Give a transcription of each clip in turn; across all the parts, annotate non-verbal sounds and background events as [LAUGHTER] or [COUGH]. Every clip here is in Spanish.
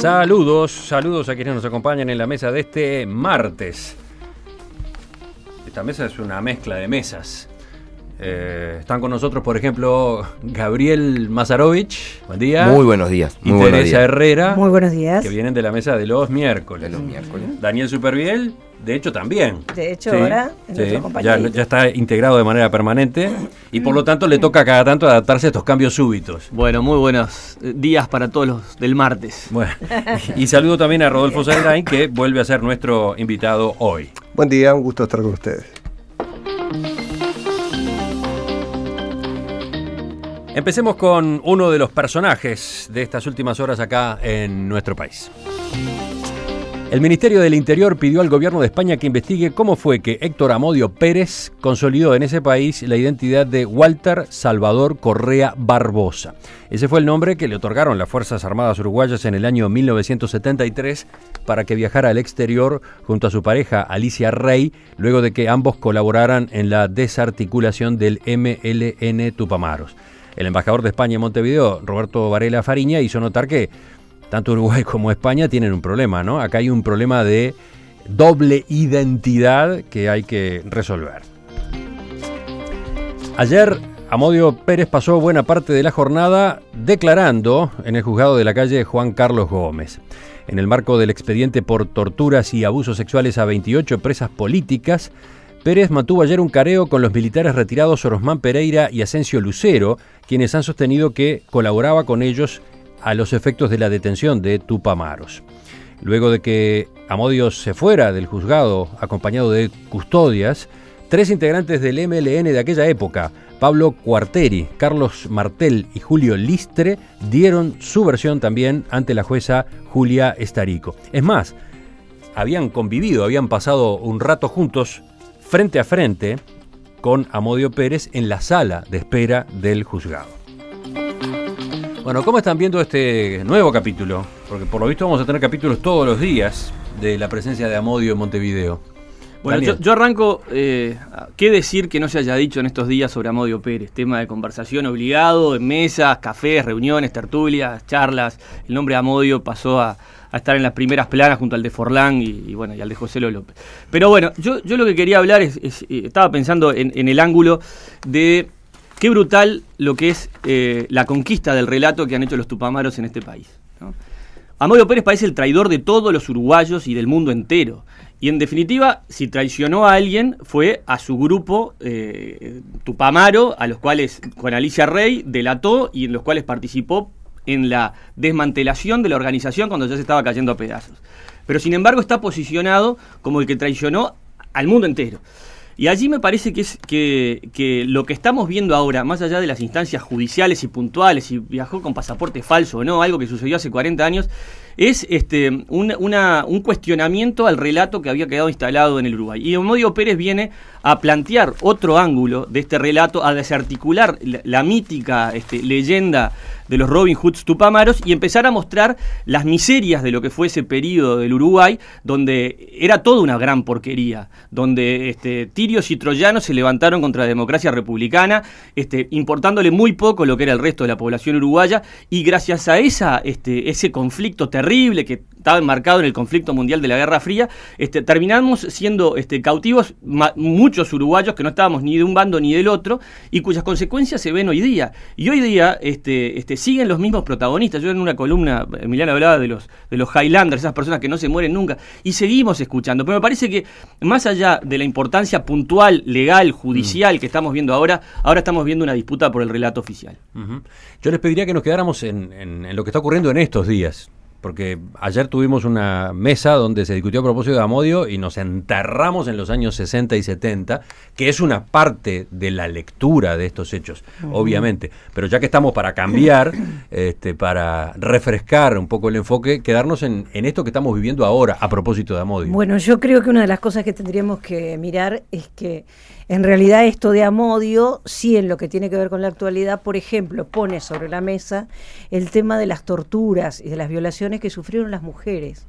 Saludos, saludos a quienes nos acompañan en la mesa de este martes. Esta mesa es una mezcla de mesas. Eh, están con nosotros, por ejemplo, Gabriel Mazarovich. Buen día. Muy buenos días. Muy y Teresa Herrera. Muy buenos días. Que vienen de la mesa de los miércoles. De los miércoles. Daniel Superviel, de hecho, también. De hecho, ahora sí, ya, está integrado de manera permanente y por lo tanto le mm. toca cada tanto adaptarse a estos cambios súbitos. Bueno, muy buenos eh, días para todos los del martes. Bueno, y saludo también a Rodolfo Sagrain, que vuelve a ser nuestro invitado hoy. Buen día, un gusto estar con ustedes. Empecemos con uno de los personajes de estas últimas horas acá en nuestro país. El Ministerio del Interior pidió al gobierno de España que investigue cómo fue que Héctor Amodio Pérez consolidó en ese país la identidad de Walter Salvador Correa Barbosa. Ese fue el nombre que le otorgaron las Fuerzas Armadas Uruguayas en el año 1973 para que viajara al exterior junto a su pareja Alicia Rey, luego de que ambos colaboraran en la desarticulación del MLN Tupamaros. El embajador de España en Montevideo, Roberto Varela Fariña, hizo notar que tanto Uruguay [LAUGHS] como España tienen un problema, ¿no? Acá hay un problema de doble identidad que hay que resolver. Ayer Amodio Pérez pasó buena parte de la jornada declarando en el juzgado de la calle Juan Carlos Gómez. En el marco del expediente por torturas y abusos sexuales a 28 presas políticas, Pérez mantuvo ayer un careo con los militares retirados Orozmán Pereira y Asensio Lucero, quienes han sostenido que colaboraba con ellos a los efectos de la detención de Tupamaros. Luego de que Amodio se fuera del juzgado acompañado de custodias, tres integrantes del MLN de aquella época, Pablo Cuarteri, Carlos Martel y Julio Listre, dieron su versión también ante la jueza Julia Estarico. Es más, habían convivido, habían pasado un rato juntos frente a frente con Amodio Pérez en la sala de espera del juzgado. Bueno, ¿cómo están viendo este nuevo capítulo? Porque por lo visto vamos a tener capítulos todos los días de la presencia de Amodio en Montevideo. Bueno, yo, arranco, eh, ¿qué decir que no se haya dicho en estos días sobre Amodio Pérez? Tema de conversación obligado, en mesas, cafés, reuniones, tertulias, charlas. El nombre Amodio pasó a, a estar en las primeras planas junto al de Forlán y, bueno, y al de José López. Pero bueno, yo, yo lo que quería hablar es, eh, estaba pensando en, el ángulo de qué brutal lo que es eh, la conquista del relato que han hecho los tupamaros en este país. ¿no? Pérez parece el traidor de todos los uruguayos y del mundo entero. Y en definitiva, si traicionó a alguien, fue a su grupo eh, Tupamaro, a los cuales con Alicia Rey delató y en los cuales participó en la desmantelación de la organización cuando ya se estaba cayendo a pedazos. Pero sin embargo está posicionado como el que traicionó al mundo entero. Y allí me parece que, es, que, lo que estamos viendo ahora, más allá de las instancias judiciales y puntuales, y viajó con pasaporte falso o no, algo que sucedió hace 40 años, es este, un, cuestionamiento al relato que había quedado instalado en el Uruguay. Y Omodio Pérez viene a plantear otro ángulo de este relato, a desarticular la, mítica este, leyenda de los Robin Hoods Tupamaros y empezar a mostrar las miserias de lo que fue ese periodo del Uruguay, donde era toda una gran porquería, donde este, tirios y troyanos se levantaron contra la democracia republicana, este, importándole muy poco lo que era el resto de la población uruguaya, y gracias a esa, ese conflicto que estaba enmarcado en el conflicto mundial de la Guerra Fría, este, terminamos siendo este, cautivos muchos uruguayos que no estábamos ni de un bando ni del otro y cuyas consecuencias se ven hoy día. Y hoy día este, este, siguen los mismos protagonistas. Yo en una columna, Emiliano hablaba de los, de los Highlanders, esas personas que no se mueren nunca, y seguimos escuchando. Pero me parece que más allá de la importancia puntual, legal, mm. judicial que estamos viendo ahora, ahora estamos viendo una disputa por el relato oficial. Yo les pediría que nos quedáramos en lo que está ocurriendo en estos días porque ayer tuvimos una mesa donde se discutió a propósito de Amodio y nos enterramos en los años 60 y 70, que es una parte de la lectura de estos hechos, obviamente. Pero ya que estamos para cambiar, [CLEARS THROAT] este, para refrescar un poco el enfoque, quedarnos en, en esto que estamos viviendo ahora a propósito de Amodio. Bueno, yo creo que una de las cosas que tendríamos que mirar es que en realidad esto de Amodio, sí en lo que tiene que ver con la actualidad, por ejemplo, pone sobre la mesa el tema de las torturas y de las violaciones que sufrieron las mujeres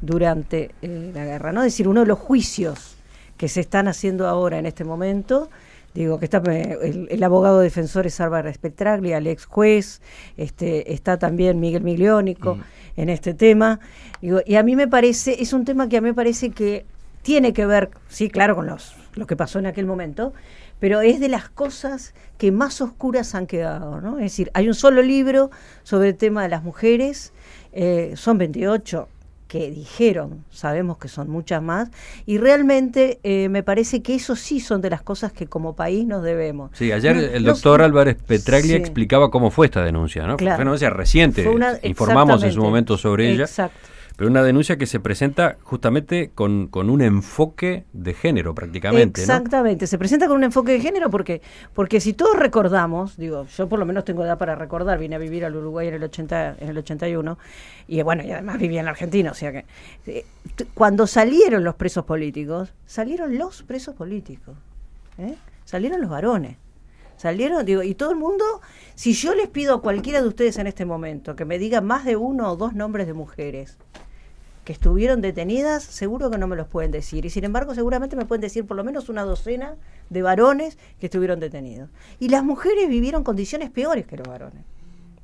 durante eh, la guerra, ¿no? Es decir, uno de los juicios que se están haciendo ahora en este momento, digo que está eh, el, abogado defensor es Álvaro el ex juez, este, está también Miguel Migliónico mm. en este tema, y a mí me parece, es un tema que a mí me parece que tiene que ver, sí, claro, con los lo que pasó en aquel momento, pero es de las cosas que más oscuras han quedado, ¿no? Es decir, hay un solo libro sobre el tema de las mujeres, eh, son 28 que dijeron, sabemos que son muchas más, y realmente eh, me parece que eso sí son de las cosas que como país nos debemos. Sí, ayer el doctor Álvarez Petraglia explicaba cómo fue esta denuncia, ¿no? Fue una denuncia reciente, informamos en su momento sobre ella. Exacto pero una denuncia que se presenta justamente con, un enfoque de género prácticamente. Exactamente, se presenta con un enfoque de género porque, porque si todos recordamos, digo, yo por lo menos tengo edad para recordar, vine a vivir al Uruguay en el, 80, en el 81 y bueno, y además vivía en la Argentina, o sea que eh, cuando salieron los presos políticos, salieron los presos políticos, ¿eh? salieron los varones. Salieron, digo, y todo el mundo, si yo les pido a cualquiera de ustedes en este momento que me diga más de uno o dos nombres de mujeres, que estuvieron detenidas, seguro que no me los pueden decir. Y sin embargo, seguramente me pueden decir por lo menos una docena de varones que estuvieron detenidos. Y las mujeres vivieron condiciones peores que los varones.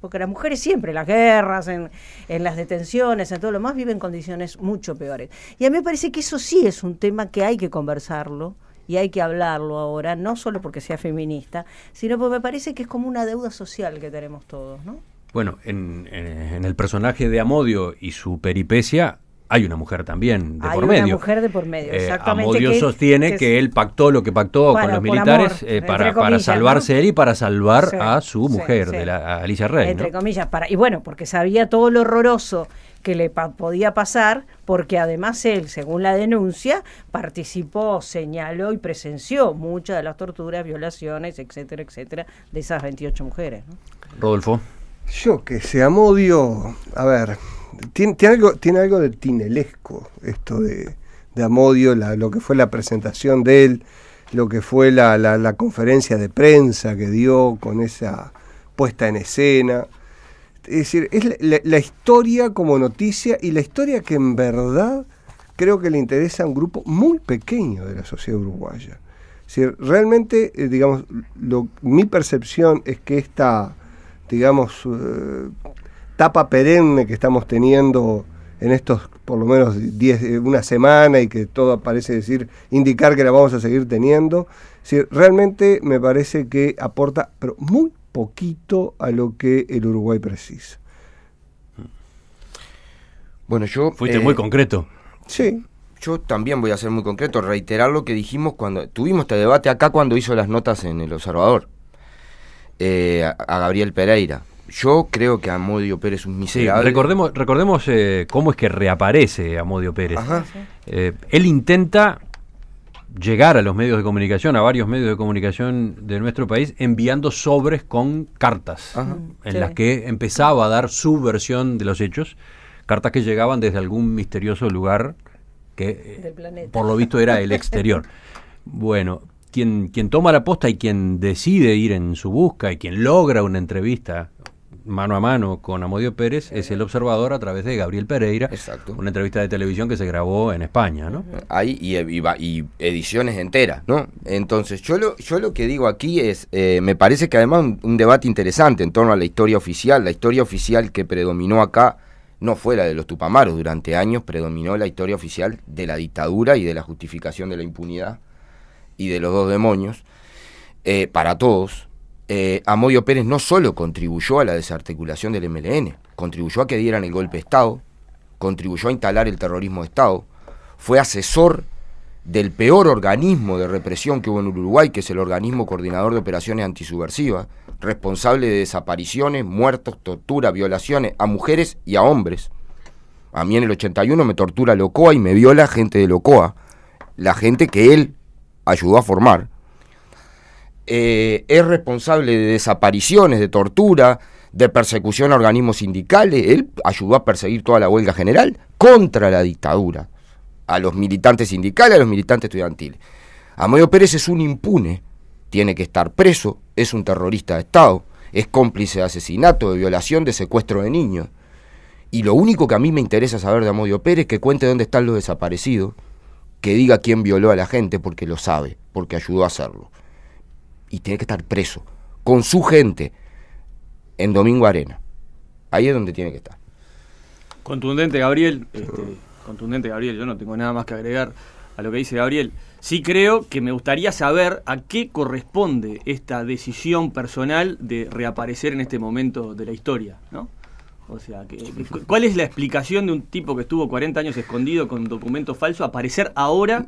Porque las mujeres siempre, en las guerras, en, las detenciones, en todo lo más, viven condiciones mucho peores. Y a mí me parece que eso sí es un tema que hay que conversarlo y hay que hablarlo ahora, no solo porque sea feminista, sino porque me parece que es como una deuda social que tenemos todos, ¿no? Bueno, en, en el personaje de Amodio y su peripecia hay una mujer también de por medio. Hay una mujer de por medio, eh, exactamente. Amodio sostiene que, él pactó lo que pactó con los militares eh, para, salvarse él y para salvar a su mujer, De la, Alicia Rey. Entre comillas, para, y bueno, porque sabía todo lo horroroso que le podía pasar, porque además él, según la denuncia, participó, señaló y presenció muchas de las torturas, violaciones, etcétera, etcétera, de esas 28 mujeres. Rodolfo. Yo que sea Amodio, a ver, tiene, algo, tiene algo de tinelesco esto de, Amodio, lo que fue la presentación de él, lo que fue la, conferencia de prensa que dio con esa puesta en escena. Es decir, es la, historia como noticia y la historia que en verdad creo que le interesa a un grupo muy pequeño de la sociedad uruguaya. Es decir, realmente, eh, digamos, mi percepción es que esta, digamos, eh, tapa perenne que estamos teniendo en estos por lo menos 10, eh, una semana y que todo parece decir indicar que la vamos a seguir teniendo. realmente me parece que aporta pero muy poquito a lo que el Uruguay precisa. Bueno, yo fuiste eh, muy concreto. Sí. Yo también voy a ser muy concreto, reiterar lo que dijimos cuando tuvimos este debate acá cuando hizo las notas en el Observador eh, a Gabriel Pereira yo creo que Amodio Pérez es un miserable. recordemos eh, cómo es que reaparece Amodio Pérez. Eh, él intenta llegar a los medios de comunicación, a varios medios de comunicación de nuestro país, enviando sobres con cartas, mm, en las que empezaba a dar su versión de los hechos, cartas que llegaban desde algún misterioso lugar que eh, por lo visto era el exterior. [LAUGHS] bueno, quien, quien toma la posta y quien decide ir en su busca y quien logra una entrevista mano a mano con Amodio Pérez es El Observador a través de Gabriel Pereira, Exacto. una entrevista de televisión que se grabó en España, ¿no? Ahí eh, y, ediciones enteras, ¿no? Entonces yo lo, yo lo que digo aquí es, eh, me parece que además un, debate interesante en torno a la historia oficial, la historia oficial que predominó acá no fue la de los Tupamaros, durante años predominó la historia oficial de la dictadura y de la justificación de la impunidad y de los dos demonios, eh, para todos, eh, Amodio Pérez no solo contribuyó a la desarticulación del MLN, contribuyó a que dieran el golpe de Estado, contribuyó a instalar el terrorismo de Estado, fue asesor del peor organismo de represión que hubo en Uruguay, que es el organismo coordinador de operaciones antisubversivas, responsable de desapariciones, muertos, torturas, violaciones a mujeres y a hombres. A mí en el 81 me tortura Locoa y me viola gente de Locoa, la gente que él ayudó a formar. Eh, es responsable de desapariciones, de tortura, de persecución a organismos sindicales. Él ayudó a perseguir toda la huelga general contra la dictadura, a los militantes sindicales, a los militantes estudiantiles. Amodio Pérez es un impune, tiene que estar preso, es un terrorista de Estado, es cómplice de asesinato, de violación, de secuestro de niños. Y lo único que a mí me interesa saber de Amodio Pérez es que cuente dónde están los desaparecidos, que diga quién violó a la gente porque lo sabe, porque ayudó a hacerlo y tiene que estar preso con su gente en Domingo Arena. Ahí es donde tiene que estar. Contundente, Gabriel. Este, contundente, Gabriel. Yo no tengo nada más que agregar a lo que dice Gabriel. Sí creo que me gustaría saber a qué corresponde esta decisión personal de reaparecer en este momento de la historia, ¿no? O sea, ¿cuál es la explicación de un tipo que estuvo 40 años escondido con documento falso aparecer ahora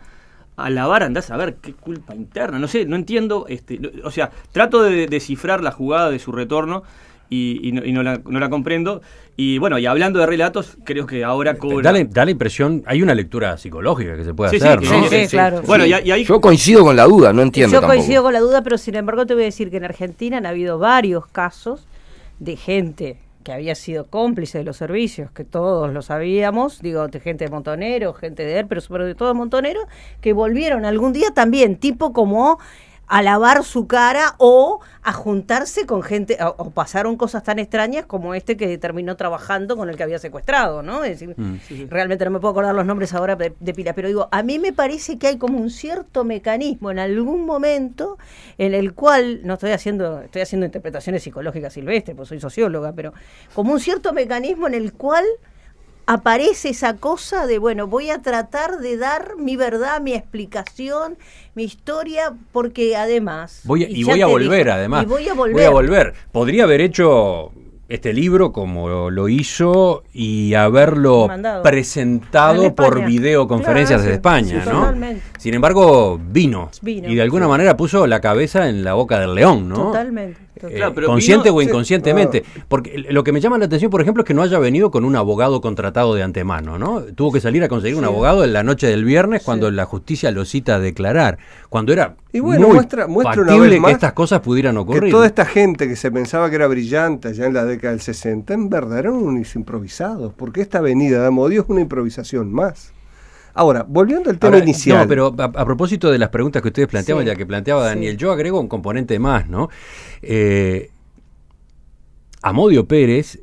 alabar, andás a ver qué culpa interna. No sé, no entiendo. Este, o sea, trato de descifrar la jugada de su retorno y, no, la, comprendo. Y bueno, y hablando de relatos, creo que ahora eh, Da la, impresión, hay una lectura psicológica que se puede hacer, Sí, sí claro. Bueno, Yo coincido con la duda, no entiendo. Yo coincido con la duda, pero sin embargo te voy a decir que en Argentina han habido varios casos de gente que había sido cómplice de los servicios, que todos lo sabíamos, digo, gente de Montonero, gente de él, pero sobre todo de Montonero, que volvieron algún día también, tipo como a lavar su cara o a juntarse con gente, o, pasaron cosas tan extrañas como este que terminó trabajando con el que había secuestrado, ¿no? Es decir, mm. realmente no me puedo acordar los nombres ahora de, pila, pero digo, a mí me parece que hay como un cierto mecanismo en algún momento en el cual, no estoy haciendo, estoy haciendo interpretaciones psicológicas silvestres, pues soy socióloga, pero como un cierto mecanismo en el cual aparece esa cosa de, bueno, voy a tratar de dar mi verdad, mi explicación, mi historia, porque además... Voy y, voy a volver, además. voy a volver. Podría haber hecho este libro como lo hizo y haberlo presentado por videoconferencias de España, ¿no? Totalmente. Sin embargo, vino, y de alguna manera puso la cabeza en la boca del león, ¿no? Totalmente. Eh, consciente o inconscientemente. Ah. Porque lo que me llama la atención, por ejemplo, es que no haya venido con un abogado contratado de antemano, ¿no? Tuvo que salir a conseguir un abogado en la noche del viernes cuando la justicia lo cita a declarar. Cuando era y bueno, muestra, una que estas cosas pudieran ocurrir. Que toda esta gente que se pensaba que era brillante allá en la década del 60, en verdad eran unos improvisados, porque esta venida de Amodio es una improvisación más. Ahora, volviendo al tema inicial. No, pero a, propósito de las preguntas que ustedes planteaban, ya que planteaba Daniel, yo agrego un componente más, ¿no? Eh, Amodio Pérez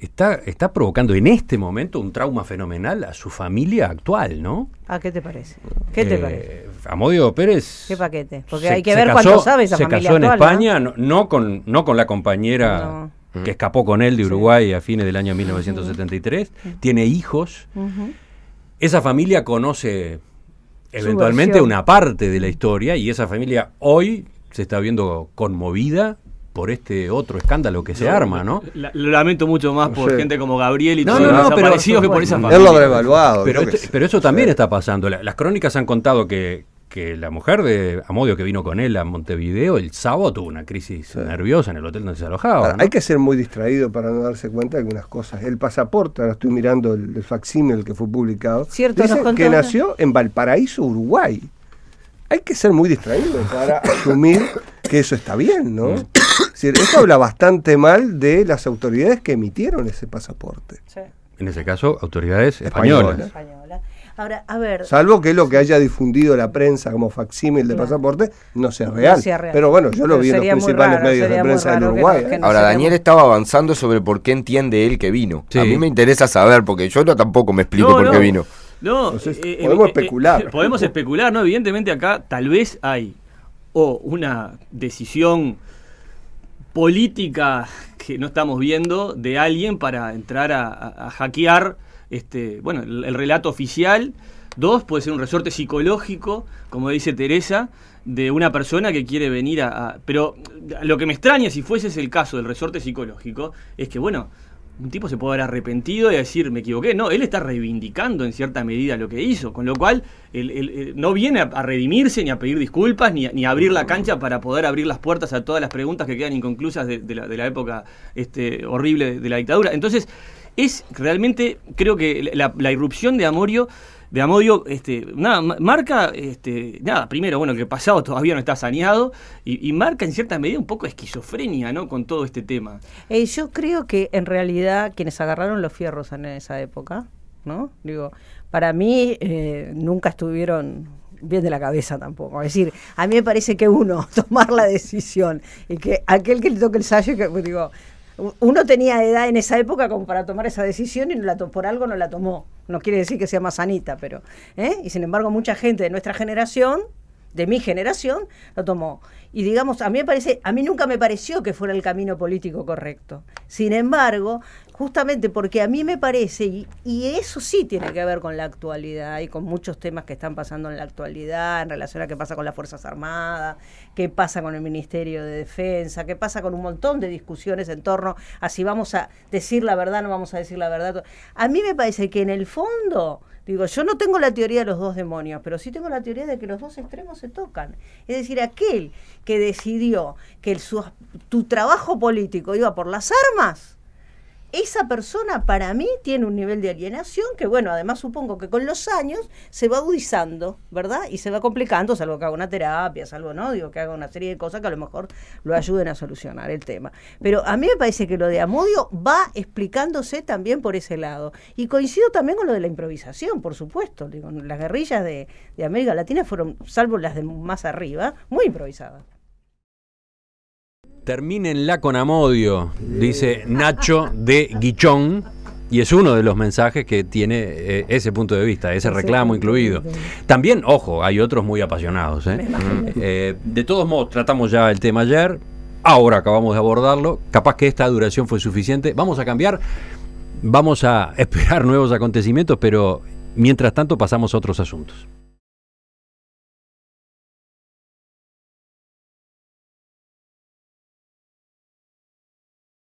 Está, está, provocando en este momento un trauma fenomenal a su familia actual, ¿no? ¿A ah, qué te parece? ¿Qué te eh, parece? Amodio Pérez. ¿Qué paquete? Porque hay que ver cuánto sabe esa Se casó en España, ¿no? con, no con la compañera que escapó con él de Uruguay a fines del año 1973. Tiene hijos. Esa familia conoce eventualmente una parte de la historia y esa familia hoy se está viendo conmovida por este otro escándalo que se arma, ¿no? lo lamento mucho más por gente como Gabriel y no, todos no, no, pero, que por esa familia. lo Pero, eso también está pasando. las crónicas han contado que, que la mujer de Amodio que vino con él a Montevideo el sábado tuvo una crisis nerviosa en el hotel donde se alojaba. Hay que ser muy distraído para no darse cuenta de algunas cosas. El pasaporte, ahora estoy mirando el, el que fue publicado, Cierto, que nació en Valparaíso, Uruguay. Hay que ser muy distraído para [LAUGHS] asumir que eso está bien, ¿no? Mm. esto habla bastante mal de las autoridades que emitieron ese pasaporte. En ese caso, autoridades españolas. Salvo que lo que haya difundido la prensa como facsímil de pasaporte no sea, real. Pero bueno, yo lo vi en los principales medios de prensa del Uruguay. ¿eh? Ahora, Daniel estaba avanzando sobre por qué entiende él que vino. A mí me interesa saber, porque yo tampoco me explico por qué vino. No, pues eh, eh, podemos especular. [LAUGHS] podemos especular, ¿no? Evidentemente acá tal vez hay o una decisión política que no estamos viendo de alguien para entrar a hackear este, bueno, el, relato oficial. Dos, puede ser un resorte psicológico, como dice Teresa, de una persona que quiere venir a, Pero lo que me extraña, si fuese el caso del resorte psicológico, es que, bueno, un tipo se puede haber arrepentido y decir, me equivoqué. No, él está reivindicando en cierta medida lo que hizo, con lo cual no viene a, redimirse, ni a pedir disculpas, ni, a abrir la cancha para poder abrir las puertas a todas las preguntas que quedan inconclusas de, la, época este, horrible de la dictadura. Entonces, es realmente, creo que la, irrupción de Amorio de Amorio, este, nada, marca, este, nada, primero, bueno, que el pasado todavía no está saneado y, marca en cierta medida un poco esquizofrenia, ¿no? Con todo este tema. Eh, yo creo que en realidad quienes agarraron los fierros en esa época, ¿no? Digo, para mí eh, nunca estuvieron bien de la cabeza tampoco. Es decir, a mí me parece que uno, [LAUGHS] tomar la decisión y que aquel que le toque el sallo... que, pues, digo, uno tenía edad en esa época como para tomar esa decisión y no la por algo no la tomó. No quiere decir que sea más sanita, pero. ¿eh? Y sin embargo, mucha gente de nuestra generación, de mi generación, la tomó. Y digamos, a mí, me parece, a mí nunca me pareció que fuera el camino político correcto. Sin embargo, justamente porque a mí me parece, y, eso sí tiene que ver con la actualidad y con muchos temas que están pasando en la actualidad, en relación a qué pasa con las Fuerzas Armadas, qué pasa con el Ministerio de Defensa, qué pasa con un montón de discusiones en torno a si vamos a decir la verdad, no vamos a decir la verdad. A mí me parece que en el fondo... Digo, yo no tengo la teoría de los dos demonios, pero sí tengo la teoría de que los dos extremos se tocan. Es decir, aquel que decidió que tu trabajo político iba por las armas, esa persona para mí tiene un nivel de alienación que, bueno, además supongo que con los años se va agudizando, ¿verdad? Y se va complicando, salvo que haga una terapia, salvo, ¿no? Digo, que haga una serie de cosas que a lo mejor lo ayuden a solucionar el tema. Pero a mí me parece que lo de Amodio va explicándose también por ese lado. Y coincido también con lo de la improvisación, por supuesto. Digo, las guerrillas de, de América Latina fueron, salvo las de más arriba, muy improvisadas. Termínenla con amodio, dice Nacho de Guichón. Y es uno de los mensajes que tiene eh, ese punto de vista, ese reclamo incluido. También, ojo, hay otros muy apasionados. ¿eh? Eh, de todos modos, tratamos ya el tema ayer, ahora acabamos de abordarlo, capaz que esta duración fue suficiente. Vamos a cambiar, vamos a [LAUGHS] esperar nuevos acontecimientos, pero mientras tanto pasamos a otros asuntos.